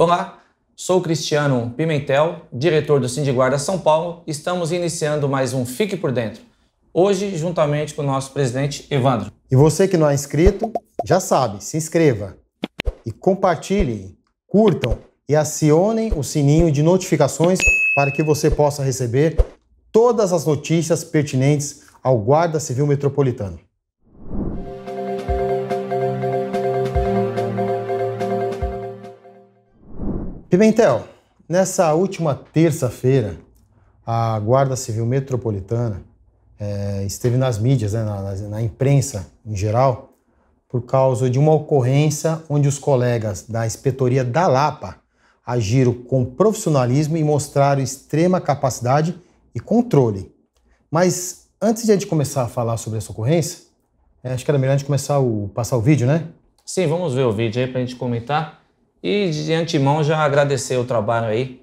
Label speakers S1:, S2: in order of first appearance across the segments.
S1: Olá, sou Cristiano Pimentel, diretor do Sindiguarda São Paulo. Estamos iniciando mais um Fique por Dentro. Hoje, juntamente com o nosso presidente Evandro.
S2: E você que não é inscrito, já sabe, se inscreva e compartilhe, curtam e acionem o sininho de notificações para que você possa receber todas as notícias pertinentes ao Guarda Civil Metropolitano. Pimentel, nessa última terça-feira, a Guarda Civil Metropolitana é, esteve nas mídias, né, na, na imprensa em geral, por causa de uma ocorrência onde os colegas da inspetoria da Lapa agiram com profissionalismo e mostraram extrema capacidade e controle. Mas antes de a gente começar a falar sobre essa ocorrência, eh, acho que era melhor a gente começar a passar o vídeo, né?
S1: Sim, vamos ver o vídeo aí para a gente comentar. E de antemão já agradecer o trabalho aí,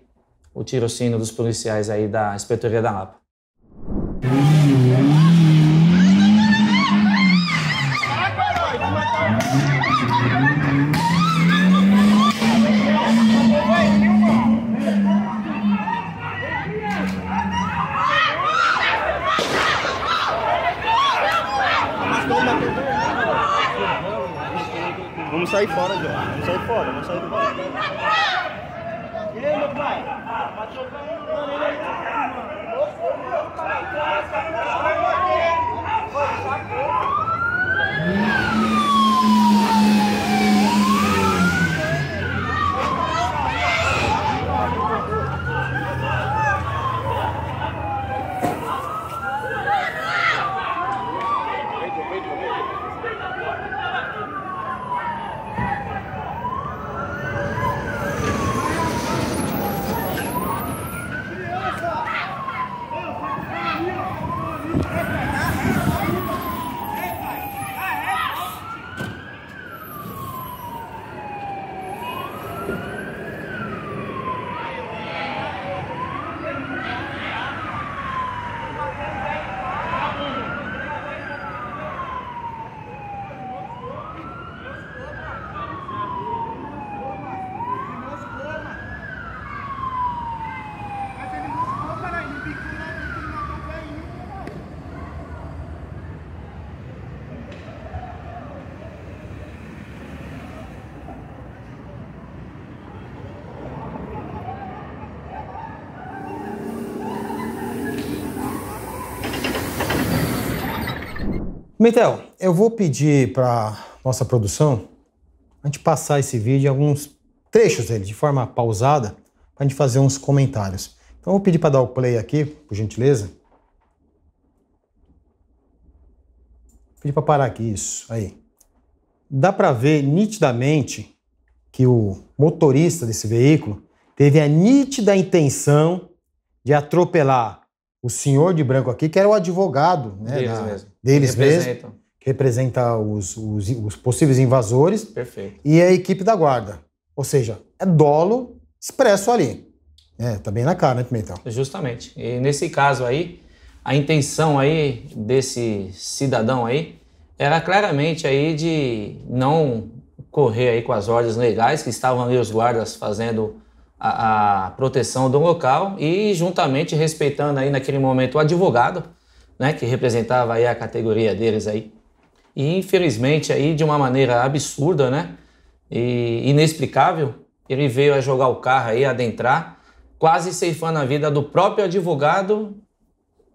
S1: o tirocínio dos policiais aí da Inspetoria da Lapa.
S2: sair fora, João. Vamos sair fora, vamos sair fora.
S3: E aí, meu pai? Ah, pode jogar aí.
S2: Metel, eu vou pedir para nossa produção a gente passar esse vídeo, alguns trechos dele, de forma pausada, para a gente fazer uns comentários. Então eu vou pedir para dar o play aqui, por gentileza. Vou pedir para parar aqui, isso, aí. Dá para ver nitidamente que o motorista desse veículo teve a nítida intenção de atropelar o senhor de branco aqui, que era o advogado né, deles, na, mesmo. deles mesmo, que representa os, os, os, possíveis invasores. Perfeito. E a equipe da guarda. Ou seja, é dolo expresso ali. É, né, tá bem na cara, né, Pimentel?
S1: Justamente. E nesse caso aí, a intenção aí desse cidadão aí era claramente aí de não correr aí com as ordens legais que estavam ali os guardas fazendo a, a proteção do local e juntamente respeitando aí naquele momento o advogado, né, que representava aí a categoria deles aí. E infelizmente aí de uma maneira absurda, né, e inexplicável, ele veio a jogar o carro aí, adentrar, quase ceifando a vida do próprio advogado,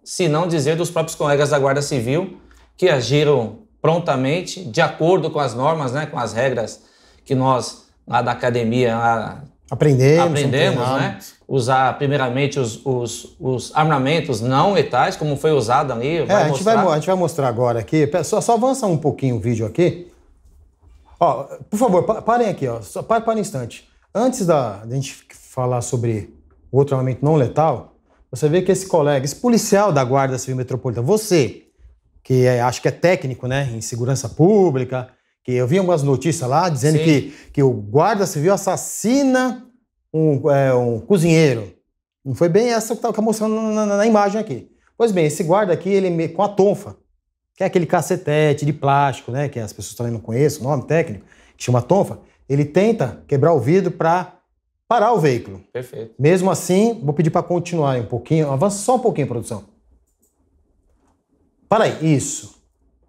S1: se não dizer dos próprios colegas da Guarda Civil, que agiram prontamente, de acordo com as normas, né, com as regras que nós lá da academia lá,
S2: Aprendemos. Aprendemos, né?
S1: Usar primeiramente os, os, os, armamentos não letais, como foi usado ali. É, a, gente vai, a gente
S2: vai mostrar agora aqui. Só, só avança um pouquinho o vídeo aqui. Ó, por favor, parem aqui, ó. Só para um instante. Antes da, da gente falar sobre o outro armamento não letal, você vê que esse colega, esse policial da Guarda Civil Metropolitana, você, que é, acho que é técnico, né, em segurança pública, que eu vi algumas notícias lá dizendo que, que o guarda civil assassina um, é, um cozinheiro. Não foi bem essa que estava mostrando na, na, na, imagem aqui. Pois bem, esse guarda aqui, ele é com a tonfa, que é aquele cacetete de plástico, né? Que as pessoas também não conhecem o nome técnico, que chama tonfa. Ele tenta quebrar o vidro para parar o veículo. Perfeito. Mesmo assim, vou pedir para continuar um pouquinho. Avança só um pouquinho, produção. Para aí, isso.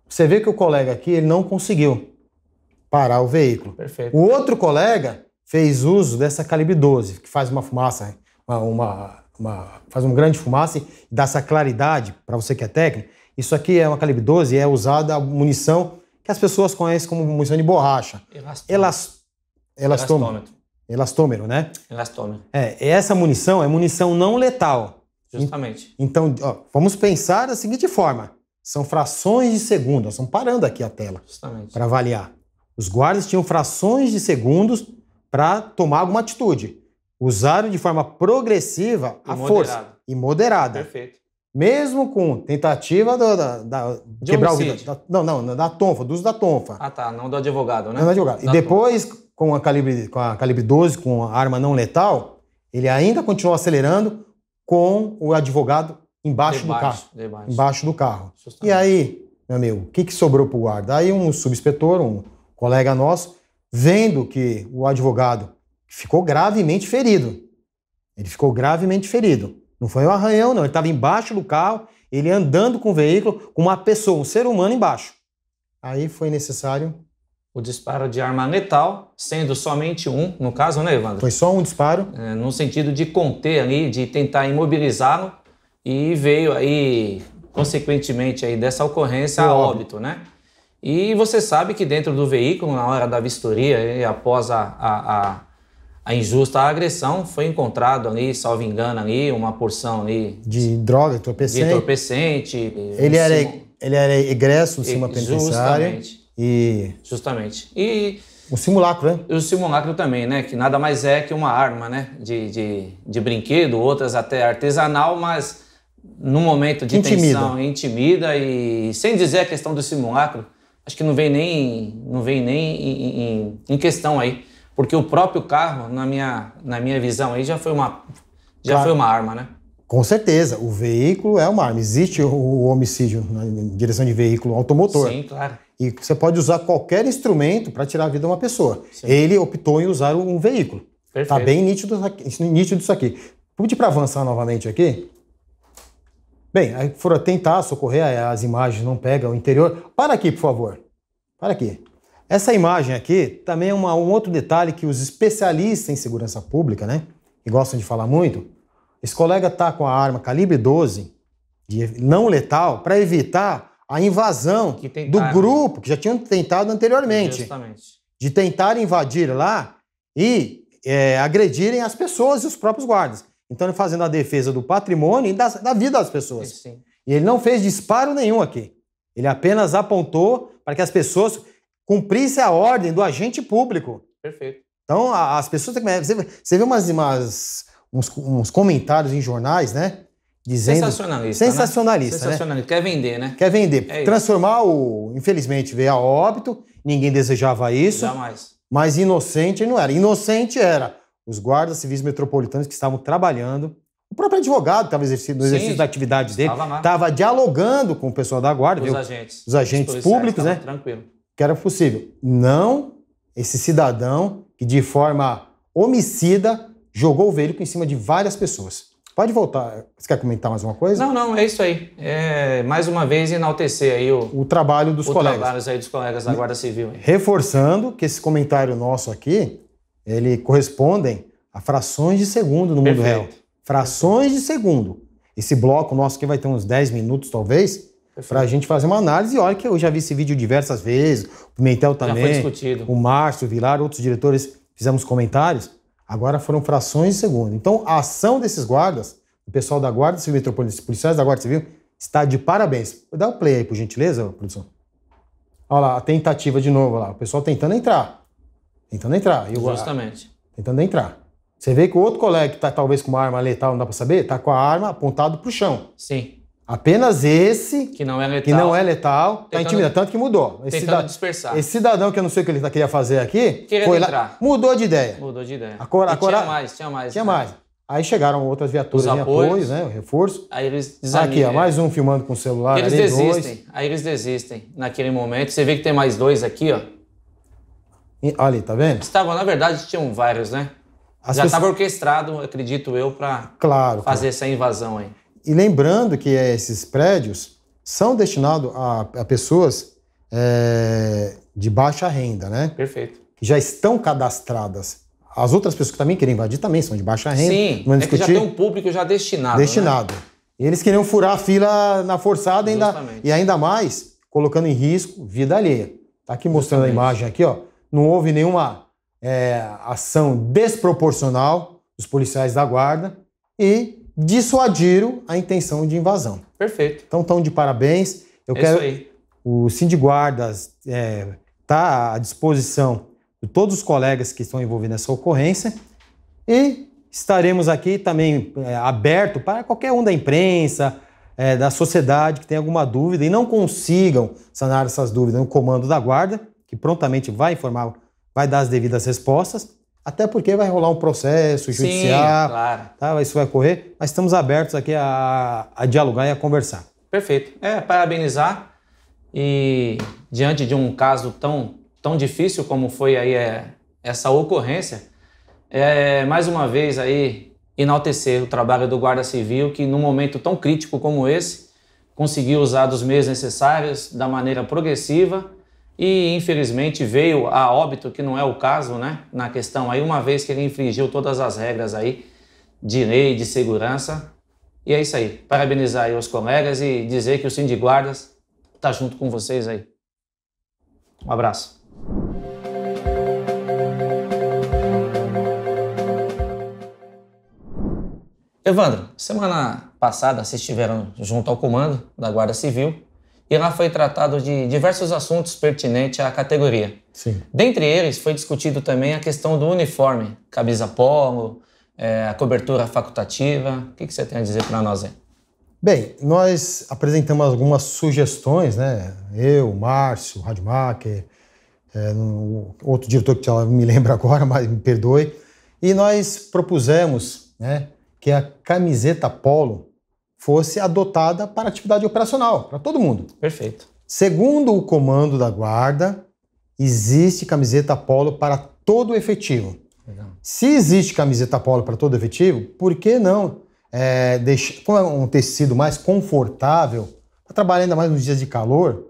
S2: Você vê que o colega aqui, ele não conseguiu parar o veículo. Perfeito. O outro colega fez uso dessa calibre 12, que faz uma fumaça, uma, uma, uma faz uma grande fumaça e dá essa claridade para você que é técnico. Isso aqui é uma calibre 12 é usada a munição que as pessoas conhecem como munição de borracha. Elastômetro. Elas,
S1: elastômetro. elastômetro.
S2: Elastômero, né? Elastômero. É, essa munição é munição não letal.
S1: Justamente.
S2: Então, ó, vamos pensar da seguinte forma: são frações de segundo. Nós estamos parando aqui a tela para avaliar. Os guardas tinham frações de segundos para tomar alguma atitude. Usaram de forma progressiva e a moderada. força e moderada. Perfeito. Mesmo com tentativa do, da, da de quebrar homicídio. o. Da, não, não, da tonfa, do uso da tonfa.
S1: Ah, tá, não do advogado, né? Não do advogado. Da e depois,
S2: com a, calibre, com a calibre 12, com a arma não letal, ele ainda continuou acelerando com o advogado embaixo debaixo, do carro. Debaixo. Embaixo do carro. Justamente. E aí, meu amigo, o que, que sobrou o guarda? Aí um subinspetor, um, colega nosso, vendo que o advogado ficou gravemente ferido. Ele ficou gravemente ferido. Não foi um arranhão, não. Ele estava embaixo do carro, ele andando com o veículo, com uma pessoa, um ser humano embaixo. Aí foi necessário. O
S1: disparo de arma letal, sendo somente um, no caso, né, Evandro? Foi só um disparo. É, no sentido de conter ali, de tentar imobilizá-lo, e veio aí, consequentemente, aí dessa ocorrência, a óbito, né? E você sabe que dentro do veículo, na hora da vistoria e após a, a, a, a injusta agressão, foi encontrado ali, salvo engano, ali, uma porção ali...
S2: De droga, entorpecente. De
S1: entorpecente. Ele, era,
S2: ele era egresso do sistema penitenciário. Justamente. E...
S1: Justamente. E... O simulacro, né? o simulacro também, né? Que nada mais é que uma arma, né? De, de, de brinquedo, outras até artesanal, mas no momento de intimida. tensão, intimida e sem dizer a questão do simulacro, acho que não vem nem, não vem nem em, em, em questão aí. Porque o próprio carro, na minha, na minha visão aí, já foi uma, já claro. foi uma arma, né?
S2: Com certeza, o veículo é uma arma. Existe o homicídio na direção de veículo automotor. Sim, claro. E você pode usar qualquer instrumento para tirar a vida de uma pessoa. Sim. Ele optou em usar um veículo. Tá Perfeito. Tá bem nítido, nítido isso aqui. Pude para avançar novamente aqui. Bem, aí foram tentar socorrer, as imagens não pegam o interior. Para aqui, por favor. Para aqui. Essa imagem aqui também é uma, um outro detalhe que os especialistas em segurança pública, né, que gostam de falar muito, esse colega está com a arma calibre 12, de, não letal, para evitar a invasão do né? grupo que já tinham tentado anteriormente. Justamente. De tentar invadir lá e é, agredirem as pessoas e os próprios guardas. Então ele fazendo a defesa do patrimônio e da, da vida das pessoas. Sim. E ele não fez disparo nenhum aqui. Ele apenas apontou para que as pessoas cumprissem a ordem do agente público. Perfeito. Então a, as pessoas têm que. Você, você vê umas, umas uns, uns comentários em jornais, né? dizendo. Sensacionalista. Né? Sensacionalista. Né?
S1: Sensacionalista. Né? Quer vender, né? Quer vender. É Transformar
S2: o. Infelizmente veio a óbito, ninguém desejava isso. Jamais. Mas inocente não era. Inocente era os guardas civis metropolitanos que estavam trabalhando, o próprio advogado estava exercendo no exercício Sim, da
S3: atividade dele,
S2: estava dialogando com o pessoal da guarda, os viu? agentes, os agentes os públicos, né? Tranquilo. Que era possível. Não esse cidadão que de forma homicida jogou o veículo em cima de várias pessoas. Pode voltar. Você quer comentar mais uma coisa?
S1: Não, não, é isso aí. É, mais uma vez, enaltecer aí o, o trabalho dos o colegas. O trabalho aí dos colegas da Guarda Civil.
S2: Reforçando que esse comentário nosso aqui ele correspondem a frações de segundo no Perfeito. mundo real. Frações de segundo. Esse bloco nosso que vai ter uns 10 minutos, talvez, para a gente fazer uma análise. E olha que eu já vi esse vídeo diversas vezes, o Pimentel também, o Márcio, o Vilar, outros diretores fizemos comentários. Agora foram frações de segundo. Então, a ação desses guardas, o pessoal da Guarda Civil Metropolitana, os policiais da Guarda Civil, está de parabéns. Dá o um play aí, por gentileza, produção. Olha lá, a tentativa de novo, lá, o pessoal tentando entrar. Tentando entrar. Justamente. tentando entrar. Você vê que o outro colega que está talvez com uma arma letal, não dá para saber, está com a arma apontada para o chão. Sim. Apenas esse que não é letal, que não é letal tá tentando, tá intimidado. Tanto que mudou. Esse cidadão, dispersar. Esse cidadão que eu não sei o que ele tá, queria fazer aqui, queria foi entrar. mudou de ideia.
S1: Mudou de ideia. A a tinha mais, tinha mais. Tinha né? mais.
S2: Aí chegaram outras viaturas Os em né? O reforço. Aí eles desanimam. Aqui, ó, mais um filmando com o celular. Eles ali, desistem. Dois.
S1: Aí eles desistem. Naquele momento, você vê que tem mais dois aqui,
S2: ó. Olha tá vendo?
S1: Estavam, na verdade, tinham vários, né? As Já estava pessoas... orquestrado, acredito eu, para claro, fazer claro. essa invasão aí.
S2: E lembrando que é, esses prédios são destinados a, a pessoas é, de baixa renda, né? Perfeito. Que já estão cadastradas. As outras pessoas que também querem invadir também são de baixa renda. Sim, é discutir. que já tem um
S1: público já destinado. Né? Destinado.
S2: Né? E eles queriam furar a fila na forçada ainda, e ainda mais colocando em risco vida alheia. Tá aqui mostrando Justamente. a imagem aqui, ó não houve nenhuma é, ação desproporcional dos policiais da guarda e dissuadiram a intenção de invasão. Perfeito. Então estão de parabéns. Eu é quero... isso aí. O Sindigardas está é, tá à disposição de todos os colegas que estão envolvidos nessa ocorrência e estaremos aqui também é, aberto para qualquer um da imprensa, é, da sociedade que tenha alguma dúvida e não consigam sanar essas dúvidas no comando da guarda que prontamente vai informar, vai dar as devidas respostas, até porque vai rolar um processo judicial, Sim, claro. tá? isso vai correr, mas estamos abertos aqui a, a dialogar e a conversar.
S1: Perfeito. É, parabenizar e diante de um caso tão, tão difícil como foi aí é, essa ocorrência, é, mais uma vez aí enaltecer o trabalho do Guarda Civil que num momento tão crítico como esse conseguiu usar dos meios necessários da maneira progressiva e infelizmente veio a óbito, que não é o caso, né, na questão aí, uma vez que ele infringiu todas as regras aí de lei, de segurança. E é isso aí. Parabenizar aí os colegas e dizer que o Sim de Guardas tá junto com vocês aí. Um abraço. Evandro, semana passada vocês estiveram junto ao comando da Guarda Civil e lá foi tratado de diversos assuntos pertinentes à categoria. Sim. Dentre eles, foi discutido também a questão do uniforme, camisa polo, é, a cobertura facultativa. O que, que você tem a dizer para nós aí?
S2: Bem, nós apresentamos algumas sugestões, né? Eu, Márcio, Radmacher, é, um, outro diretor que me lembra agora, mas me perdoe. E nós propusemos né, que a camiseta polo fosse adotada para atividade operacional, para todo mundo. Perfeito. Segundo o comando da guarda, existe camiseta polo para todo o efetivo. Legal. Se existe camiseta polo para todo efetivo, por que não é, deixar é um tecido mais confortável para tá trabalhar ainda mais nos dias de calor?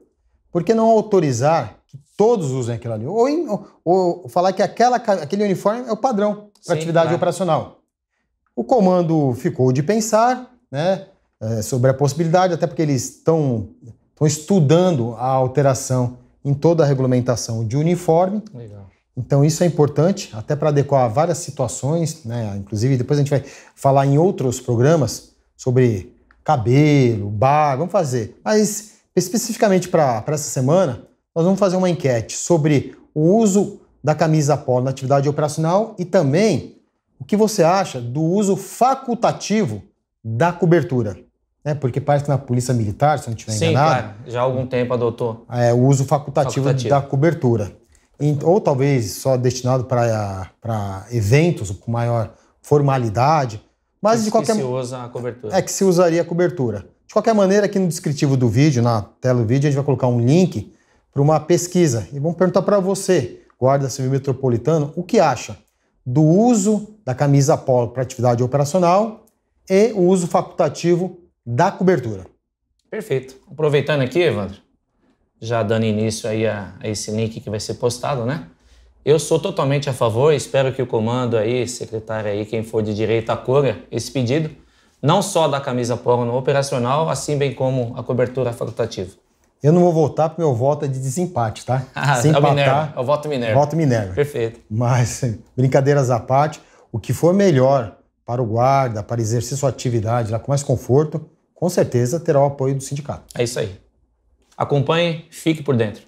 S2: Por que não autorizar que todos usem aquilo ali? Ou, em, ou, ou falar que aquela, aquele uniforme é o padrão para atividade claro. operacional. O comando ficou de pensar, né? É, sobre a possibilidade, até porque eles estão estudando a alteração em toda a regulamentação de uniforme. Legal. Então isso é importante, até para adequar várias situações, né? Inclusive depois a gente vai falar em outros programas sobre cabelo, bar, vamos fazer. Mas especificamente para essa semana, nós vamos fazer uma enquete sobre o uso da camisa polo na atividade operacional e também o que você acha do uso facultativo da cobertura. Né? Porque parece que na polícia militar, se não tiver Sim, enganado... claro.
S1: Já há algum tempo adotou.
S2: É, o uso facultativo, facultativo. da cobertura. Ou talvez só destinado para eventos com maior formalidade, mas de qualquer... que se
S1: usa a cobertura.
S2: É que se usaria a cobertura. De qualquer maneira, aqui no descritivo do vídeo, na tela do vídeo, a gente vai colocar um link para uma pesquisa. E vamos perguntar para você, guarda civil metropolitano, o que acha do uso da camisa polo para atividade operacional e o uso facultativo da cobertura.
S1: Perfeito. Aproveitando aqui, Evandro, já dando início aí a, a esse link que vai ser postado, né? Eu sou totalmente a favor, espero que o comando aí, secretário aí, quem for de direita, acolha esse pedido, não só da camisa porno operacional, assim bem
S2: como a cobertura facultativa. Eu não vou voltar porque meu voto é de desempate, tá? Ah, é empatar,
S1: o, é o voto Minerva. Voto
S2: Minerva. Perfeito. Mas, brincadeiras à parte, o que for melhor para o guarda, para exercer sua atividade lá com mais conforto, com certeza terá o apoio do sindicato.
S1: É isso aí. Acompanhe, fique por dentro.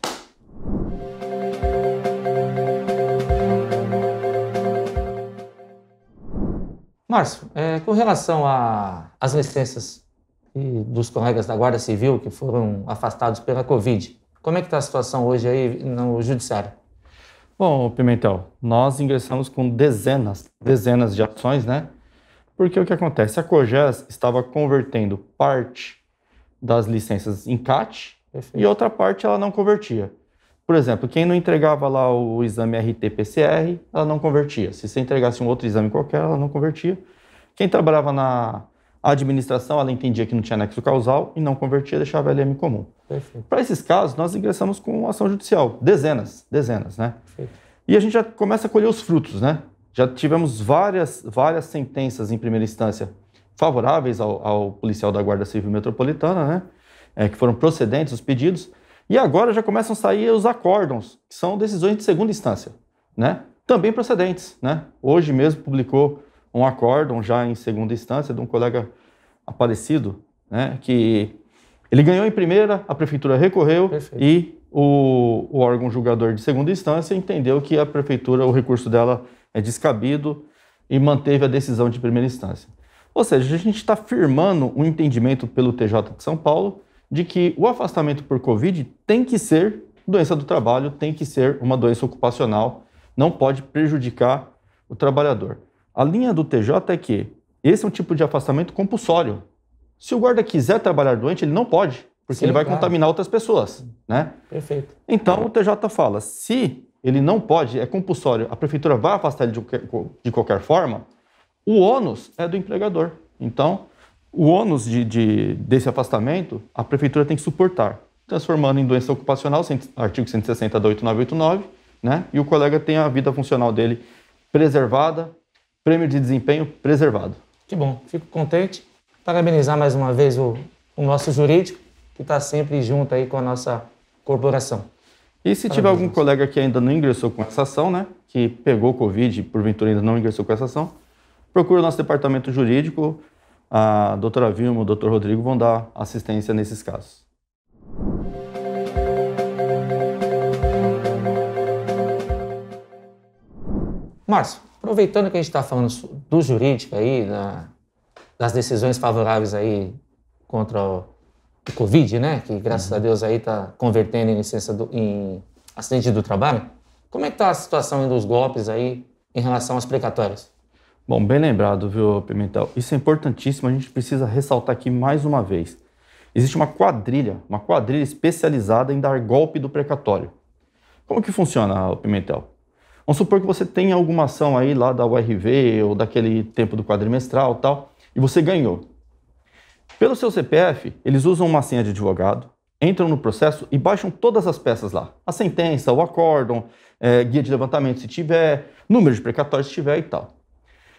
S1: Márcio, é, com relação às licenças dos colegas da Guarda Civil que foram afastados pela Covid, como é que está a situação hoje aí no
S3: Judiciário? Bom, Pimentel, nós ingressamos com dezenas, dezenas de ações, né? Porque o que acontece? A COGES estava convertendo parte das licenças em CAT Perfeito. e outra parte ela não convertia. Por exemplo, quem não entregava lá o exame RT-PCR, ela não convertia. Se você entregasse um outro exame qualquer, ela não convertia. Quem trabalhava na administração, ela entendia que não tinha nexo causal e não convertia, deixava LM comum. Para esses casos, nós ingressamos com ação judicial, dezenas, dezenas, né? Perfeito. E a gente já começa a colher os frutos, né? Já tivemos várias, várias sentenças em primeira instância favoráveis ao, ao policial da Guarda Civil Metropolitana, né? É, que foram procedentes os pedidos. E agora já começam a sair os acórdons, que são decisões de segunda instância, né? Também procedentes, né? Hoje mesmo publicou um acórdão já em segunda instância de um colega aparecido, né? Que ele ganhou em primeira, a prefeitura recorreu Perfeito. e o, o órgão julgador de segunda instância entendeu que a prefeitura, o recurso dela é descabido e manteve a decisão de primeira instância. Ou seja, a gente está firmando um entendimento pelo TJ de São Paulo de que o afastamento por Covid tem que ser doença do trabalho, tem que ser uma doença ocupacional, não pode prejudicar o trabalhador. A linha do TJ é que esse é um tipo de afastamento compulsório. Se o guarda quiser trabalhar doente, ele não pode, porque Sim, ele vai claro. contaminar outras pessoas, né? Perfeito. Então o TJ fala, se ele não pode, é compulsório, a prefeitura vai afastar ele de qualquer, de qualquer forma, o ônus é do empregador. Então, o ônus de, de, desse afastamento, a prefeitura tem que suportar, transformando em doença ocupacional, artigo 160 da 8989, né? E o colega tem a vida funcional dele preservada, prêmio de desempenho preservado.
S1: Que bom, fico contente. Parabenizar mais uma vez o, o nosso jurídico, que está sempre junto aí com a nossa corporação. E se tiver algum
S3: colega que ainda não ingressou com essa ação, né, que pegou Covid e porventura ainda não ingressou com essa ação, procure o nosso departamento jurídico. A doutora Vilma, o doutor Rodrigo vão dar assistência nesses casos.
S1: Márcio, aproveitando que a gente está falando do jurídico aí, na, das decisões favoráveis aí contra o Covid, né? Que uhum. graças a Deus aí tá convertendo em licença do, em acidente do trabalho. Como é que tá a situação dos golpes aí em relação às precatórias?
S3: Bom, bem lembrado, viu, Pimentel? Isso é importantíssimo, a gente precisa ressaltar aqui mais uma vez. Existe uma quadrilha, uma quadrilha especializada em dar golpe do precatório. Como que funciona, Pimentel? Vamos supor que você tem alguma ação aí lá da URV ou daquele tempo do quadrimestral tal, e você ganhou. Pelo seu CPF, eles usam uma senha de advogado, entram no processo e baixam todas as peças lá. A sentença, o acórdão, é, guia de levantamento se tiver, número de precatórios se tiver e tal.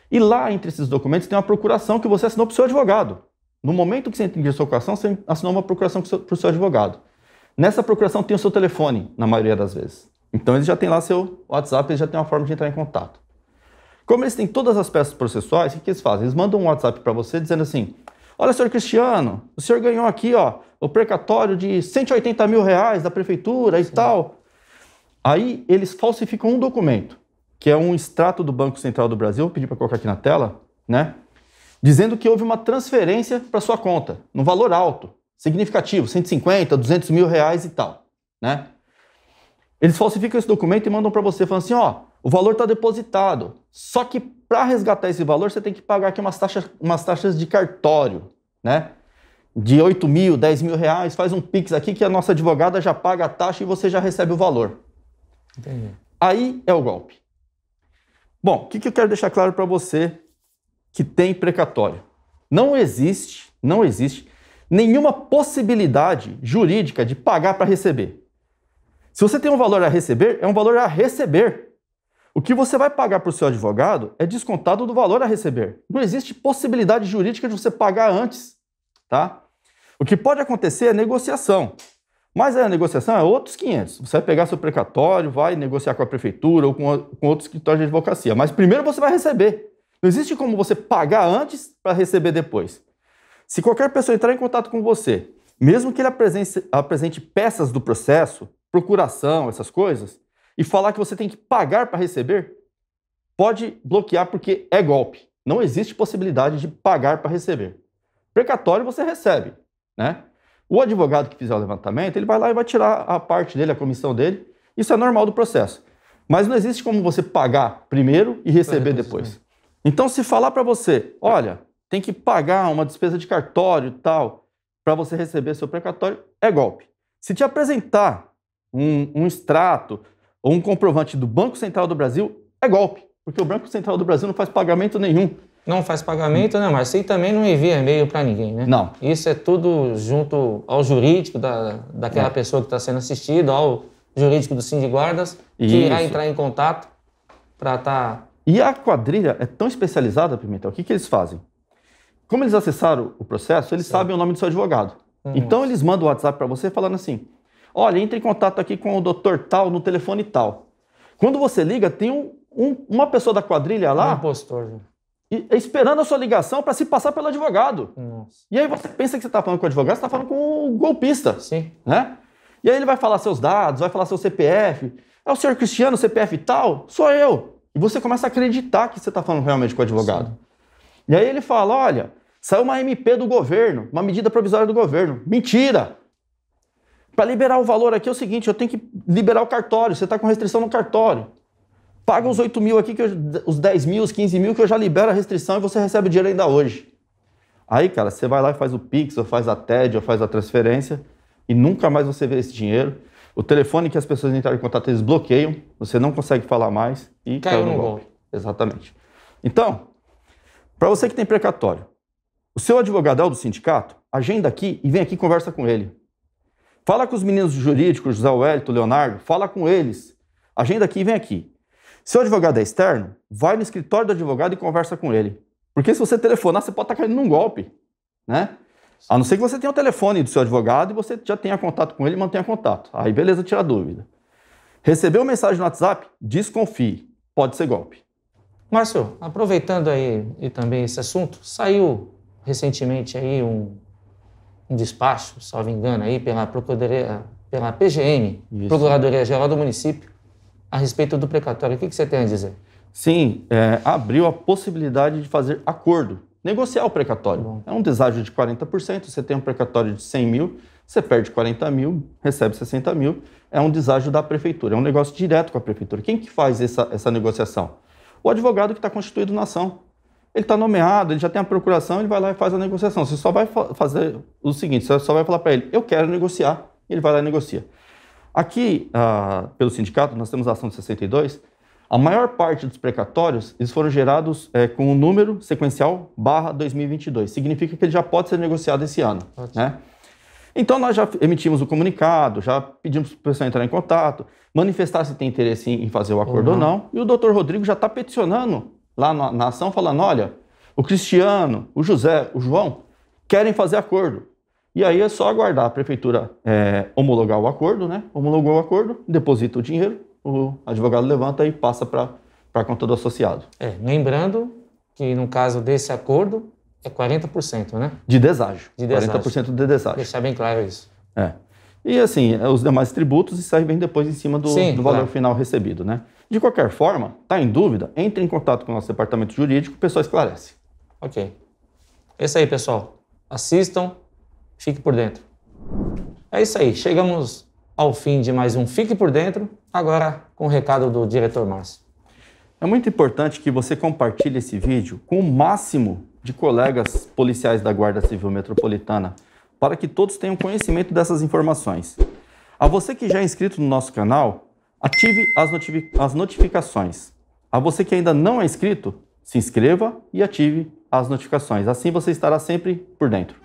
S3: E lá, entre esses documentos, tem uma procuração que você assinou para o seu advogado. No momento que você entra em sua procuração, você assinou uma procuração para o seu advogado. Nessa procuração tem o seu telefone, na maioria das vezes. Então eles já têm lá seu WhatsApp, eles já têm uma forma de entrar em contato. Como eles têm todas as peças processuais, o que, que eles fazem? Eles mandam um WhatsApp para você dizendo assim: Olha, senhor Cristiano, o senhor ganhou aqui, ó, o precatório de 180 mil reais da prefeitura e Sim. tal. Aí eles falsificam um documento, que é um extrato do Banco Central do Brasil, Vou pedir para colocar aqui na tela, né? Dizendo que houve uma transferência para sua conta, no valor alto, significativo, 150, 200 mil reais e tal, né? Eles falsificam esse documento e mandam para você, falando assim, ó, o valor está depositado, só que para resgatar esse valor, você tem que pagar aqui umas taxas, umas taxas de cartório, né? De 8 mil, 10 mil reais, faz um Pix aqui que a nossa advogada já paga a taxa e você já recebe o valor. Entendi. Aí é o golpe. Bom, o que, que eu quero deixar claro para você que tem precatório? Não existe, não existe nenhuma possibilidade jurídica de pagar para receber. Se você tem um valor a receber, é um valor a receber. O que você vai pagar para o seu advogado é descontado do valor a receber. Não existe possibilidade jurídica de você pagar antes, tá? O que pode acontecer é negociação. Mas a negociação é outros 500. Você vai pegar seu precatório, vai negociar com a prefeitura ou com, com outros escritórios de advocacia. Mas primeiro você vai receber. Não existe como você pagar antes para receber depois. Se qualquer pessoa entrar em contato com você, mesmo que ele apresente, apresente peças do processo, procuração, essas coisas, e falar que você tem que pagar para receber, pode bloquear porque é golpe. Não existe possibilidade de pagar para receber. Precatório você recebe, né? O advogado que fizer o levantamento, ele vai lá e vai tirar a parte dele, a comissão dele. Isso é normal do processo. Mas não existe como você pagar primeiro e receber depois. Então, se falar para você, olha, tem que pagar uma despesa de cartório e tal, para você receber seu precatório, é golpe. Se te apresentar um, um extrato, ou um comprovante do Banco Central do Brasil, é golpe, porque o Banco Central do Brasil não faz pagamento nenhum.
S1: Não faz pagamento, né, Mas E também não envia e-mail para ninguém, né? Não. Isso é tudo junto ao jurídico da, daquela é. pessoa que está sendo assistida, ao jurídico do Guardas, que Isso. irá entrar em contato para estar. Tá...
S3: E a quadrilha é tão especializada, Pimentel, o que, que eles fazem? Como eles acessaram o processo, eles sabem o nome do seu advogado. Hum. Então eles mandam o WhatsApp para você falando assim: Olha, entre em contato aqui com o doutor tal no telefone tal. Quando você liga, tem um, um, uma pessoa da quadrilha lá. Um impostor. E, esperando a sua ligação para se passar pelo advogado. Nossa. E aí você pensa que você está falando com o advogado, você está falando com o golpista. Sim. Né? E aí ele vai falar seus dados, vai falar seu CPF. É o senhor Cristiano, CPF tal? Sou eu. E você começa a acreditar que você está falando realmente com o advogado. Sim. E aí ele fala: olha, saiu uma MP do governo, uma medida provisória do governo. Mentira! Para liberar o valor aqui é o seguinte, eu tenho que liberar o cartório, você está com restrição no cartório. Paga os 8 mil aqui, que eu, os 10 mil, os 15 mil, que eu já libero a restrição e você recebe o dinheiro ainda hoje. Aí, cara, você vai lá e faz o Pix, ou faz a TED, ou faz a transferência, e nunca mais você vê esse dinheiro. O telefone que as pessoas entraram em contato, eles bloqueiam, você não consegue falar mais e caiu, caiu no golpe. golpe. Exatamente. Então, para você que tem precatório, o seu advogado é o do sindicato, agenda aqui e vem aqui e conversa com ele. Fala com os meninos jurídicos, José Wellington, Leonardo, fala com eles. Agenda aqui e vem aqui. Seu advogado é externo, vai no escritório do advogado e conversa com ele. Porque se você telefonar, você pode estar tá caindo num golpe, né? A não ser que você tenha o telefone do seu advogado e você já tenha contato com ele e mantenha contato. Aí beleza, tira a dúvida. Recebeu mensagem no WhatsApp? Desconfie. Pode ser golpe. Márcio, aproveitando aí
S1: e também esse assunto, saiu recentemente aí um um despacho, salvo engano, aí pela Procuradoria, pela PGM, Isso. Procuradoria Geral do Município,
S3: a respeito do precatório. O que, que você tem a dizer? Sim, é, abriu a possibilidade de fazer acordo, negociar o precatório. Tá bom. É um deságio de 40%, você tem um precatório de 100 mil, você perde 40 mil, recebe 60 mil, é um deságio da prefeitura, é um negócio direto com a prefeitura. Quem que faz essa, essa negociação? O advogado que está constituído na ação ele está nomeado, ele já tem a procuração, ele vai lá e faz a negociação. Você só vai fa fazer o seguinte: você só vai falar para ele, eu quero negociar, ele vai lá e negocia. Aqui, ah, pelo sindicato, nós temos a ação de 62. A maior parte dos precatórios eles foram gerados é, com o número sequencial barra 2022. Significa que ele já pode ser negociado esse ano. Né? Então, nós já emitimos o comunicado, já pedimos para o pessoal entrar em contato, manifestar se tem interesse em fazer o acordo uhum. ou não. E o doutor Rodrigo já está peticionando lá na ação falando: olha, o Cristiano, o José, o João querem fazer acordo. E aí é só aguardar a prefeitura é, homologar o acordo, né? Homologou o acordo, deposita o dinheiro, o advogado levanta e passa para a conta do associado.
S1: É, lembrando que no caso desse acordo é 40%, né?
S3: De deságio. De deságio. 40% de deságio. Deixar bem claro isso. É. E assim, os demais tributos saem bem depois em cima do, Sim, do valor claro. final recebido, né? De qualquer forma, está em dúvida? Entre em contato com o nosso departamento jurídico, o pessoal esclarece. Ok. É isso aí, pessoal. Assistam, fique por dentro.
S1: É isso aí, chegamos ao fim de mais um Fique por Dentro, agora com
S3: o recado do diretor Márcio. É muito importante que você compartilhe esse vídeo com o máximo de colegas policiais da Guarda Civil Metropolitana, para que todos tenham conhecimento dessas informações. A você que já é inscrito no nosso canal, Ative as, as notificações. A você que ainda não é inscrito, se inscreva e ative as notificações. Assim você estará sempre por dentro.